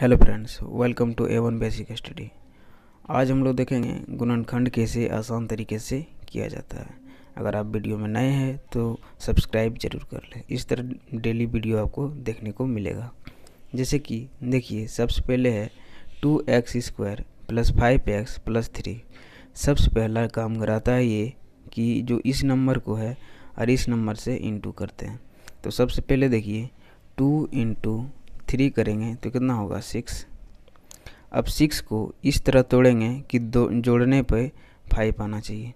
hello friends welcome to A one basic study आज हम लोग देखेंगे गुणनखंड कैसे आसान तरीके से किया जाता है अगर आप वीडियो में नए हैं तो सब्सक्राइब जरूर कर लें इस तरह डेली वीडियो आपको देखने को मिलेगा जैसे कि देखिए सबसे पहले है two x square plus five x plus three सबसे पहला काम कराता है ये कि जो इस नंबर को है और इस नंबर से इंटू करते हैं तो सबसे पहले देखिए टू इंटू थ्री करेंगे तो कितना होगा सिक्स अब सिक्स को इस तरह तोड़ेंगे कि दो जोड़ने पर फाइव आना चाहिए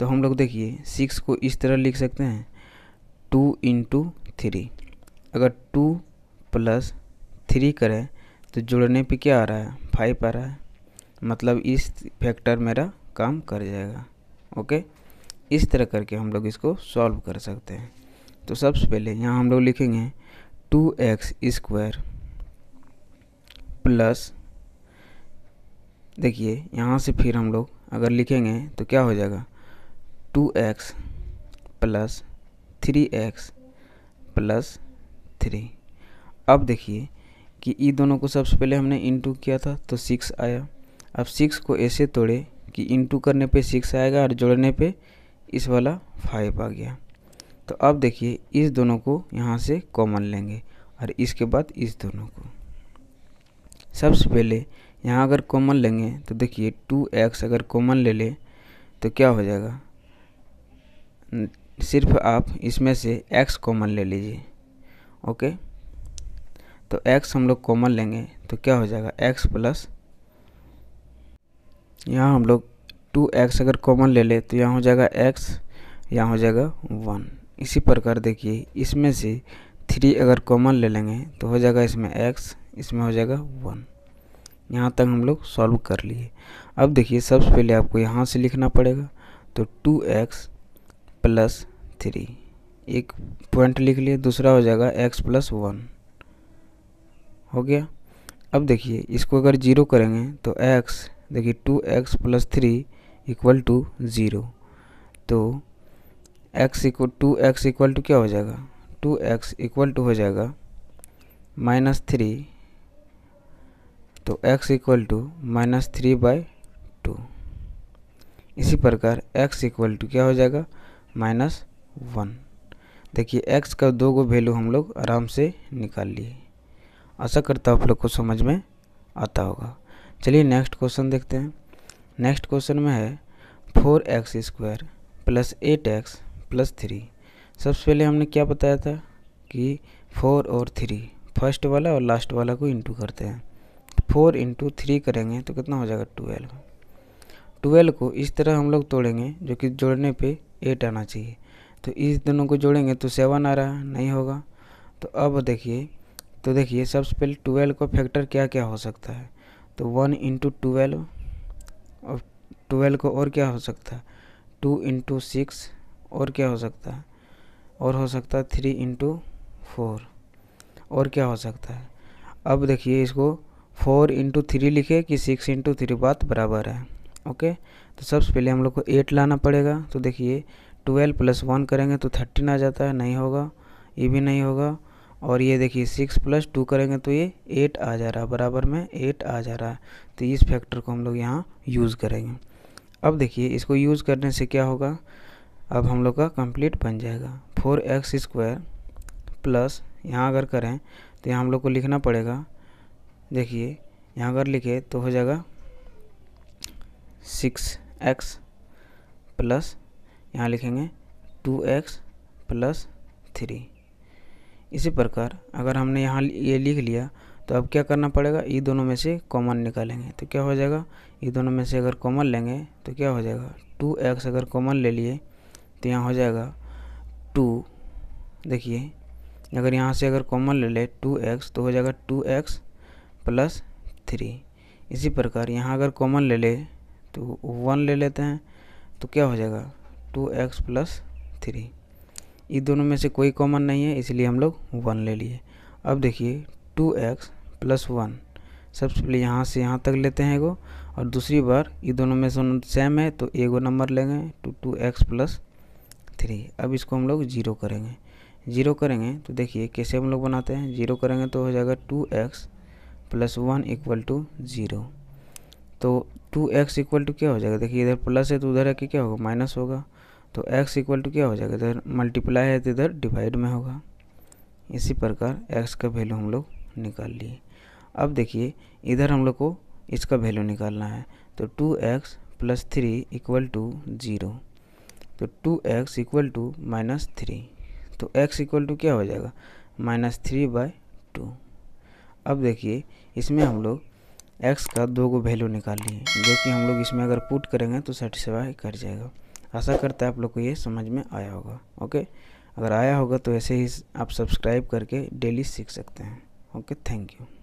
तो हम लोग देखिए सिक्स को इस तरह लिख सकते हैं टू इंटू थ्री अगर टू प्लस थ्री करें तो जोड़ने पे क्या आ रहा है फाइव आ रहा है मतलब इस फैक्टर मेरा काम कर जाएगा ओके इस तरह करके हम लोग इसको सॉल्व कर सकते हैं तो सबसे पहले यहाँ हम लोग लिखेंगे टू एक्स स्क्वायर प्लस देखिए यहाँ से फिर हम लोग अगर लिखेंगे तो क्या हो जाएगा two x plus three x plus three अब देखिए कि ई दोनों को सबसे पहले हमने इनटू किया था तो सिक्स आया अब सिक्स को ऐसे तोड़े कि इनटू करने पे सिक्स आएगा और जोड़ने पे इस वाला फाइव आ गया तो अब देखिए इस दोनों को यहाँ से कॉमन लेंगे और इसके बाद इस दोनों को सबसे पहले यहाँ अगर कॉमन लेंगे तो देखिए टू एक्स अगर कॉमन ले लें तो क्या हो जाएगा सिर्फ आप इसमें से एक्स कॉमन ले लीजिए ओके तो एक्स हम लोग कॉमन लेंगे तो क्या हो जाएगा एक्स प्लस यहाँ हम लोग टू एक्स अगर कॉमन ले ले तो यहाँ हो जाएगा एक्स यहाँ हो जाएगा वन इसी प्रकार देखिए इसमें से थ्री अगर कॉमन ले लेंगे तो हो जाएगा इसमें एक्स इसमें हो जाएगा वन यहाँ तक हम लोग सॉल्व कर लिए अब देखिए सबसे पहले आपको यहाँ से लिखना पड़ेगा तो टू एक्स प्लस थ्री एक पॉइंट लिख लिए दूसरा हो जाएगा एक्स प्लस वन हो गया अब देखिए इसको अगर जीरो करेंगे तो एक्स देखिए two x plus three equal to zero तो x equal to x equal to क्या हो जाएगा टू एक्स इक्वल टू हो जाएगा माइनस थ्री तो x equal to minus three by two इसी प्रकार x इक्वल टू क्या हो जाएगा माइनस वन देखिए x का दो गो वैल्यू हम लोग आराम से निकाल लिए आशा करता हूँ आप लोग को समझ में आता होगा चलिए नेक्स्ट क्वेश्चन देखते हैं नेक्स्ट क्वेश्चन में है four x square plus eight x plus three सबसे पहले हमने क्या बताया था कि फोर और थ्री फर्स्ट वाला और लास्ट वाला को इंटू करते हैं फोर इंटू थ्री करेंगे तो कितना हो जाएगा ट्वेल्व ट्वेल्व को इस तरह हम लोग तोड़ेंगे जो कि जोड़ने पे एट आना चाहिए तो इस दोनों को जोड़ेंगे तो सेवन आ रहा है नहीं होगा तो अब देखिए तो देखिए सबसे पहले ट्वेल्व का फैक्टर क्या क्या हो सकता है तो वन इंटू ट्वेल्व और ट्वेल्व को और क्या हो सकता है टू इंटू सिक्स और क्या हो सकता है और हो सकता है थ्री इंटू फोर और क्या हो सकता है अब देखिए इसको फोर इंटू थ्री लिखे कि सिक्स इंटू थ्री बात बराबर है ओके तो सबसे पहले हम लोग को एट लाना पड़ेगा तो देखिए ट्वेल्व प्लस वन करेंगे तो थर्टीन आ जाता है नहीं होगा ये भी नहीं होगा और ये देखिए सिक्स प्लस टू करेंगे तो ये एट आ जा रहा है बराबर में एट आ जा रहा है तो इस फैक्टर को हम लोग यहाँ यूज़ करेंगे अब देखिए इसको यूज़ करने से क्या होगा अब हम लोग का कंप्लीट बन जाएगा फोर एक्स स्क्वायर प्लस यहाँ अगर करें तो यहाँ हम लोग को लिखना पड़ेगा देखिए यहाँ अगर लिखे तो हो जाएगा सिक्स एक्स प्लस यहाँ लिखेंगे टू एक्स प्लस थ्री इसी प्रकार अगर हमने यहाँ ये लिख लिया तो अब क्या करना पड़ेगा ये दोनों में से कॉमन निकालेंगे तो क्या हो जाएगा ये दोनों में से अगर कॉमन लेंगे तो क्या हो जाएगा टू एक्स अगर कॉमन ले लिए तो यहाँ हो जाएगा टू देखिए अगर यहाँ से अगर कॉमन ले ले टू एक्स तो हो जाएगा टू एक्स प्लस थ्री इसी प्रकार यहाँ अगर कॉमन ले ले तो वन ले लेते हैं तो क्या हो जाएगा टू एक्स प्लस थ्री इन दोनों में से कोई कॉमन नहीं है इसलिए हम लोग वन ले लिए अब देखिए टू एक्स प्लस वन सबसे पहले यहाँ से यहाँ तक लेते हैं एगो और दूसरी बार ये दोनों में से सेम है तो एगो नंबर लेंगे two two x plus three अब इसको हम लोग जीरो करेंगे जीरो करेंगे तो देखिए कैसे हम लोग बनाते हैं जीरो करेंगे तो हो जाएगा two x plus one equal to zero तो टू एक्स इक्वल टू क्या हो जाएगा देखिए इधर प्लस है तो उधर है कि क्या होगा माइनस होगा तो एक्स इक्वल टू क्या हो जाएगा इधर मल्टीप्लाई है तो इधर डिवाइड में होगा इसी प्रकार एक्स का वैल्यू हम लोग निकाल लिए अब देखिए इधर हम लोग को इसका वैल्यू निकालना है तो two x plus three equal to zero तो two x equal to minus three तो एक्स इक्वल टू क्या हो जाएगा माइनस थ्री बाय टू अब देखिए इसमें हम लोग एक्स का दो गो वैल्यू निकाल लिए जो कि हम लोग इसमें अगर पुट करेंगे तो सेटिस्फाई कर जाएगा आशा करता है आप लोग को ये समझ में आया होगा ओके अगर आया होगा तो ऐसे ही आप सब्सक्राइब करके डेली सीख सकते हैं ओके थैंक यू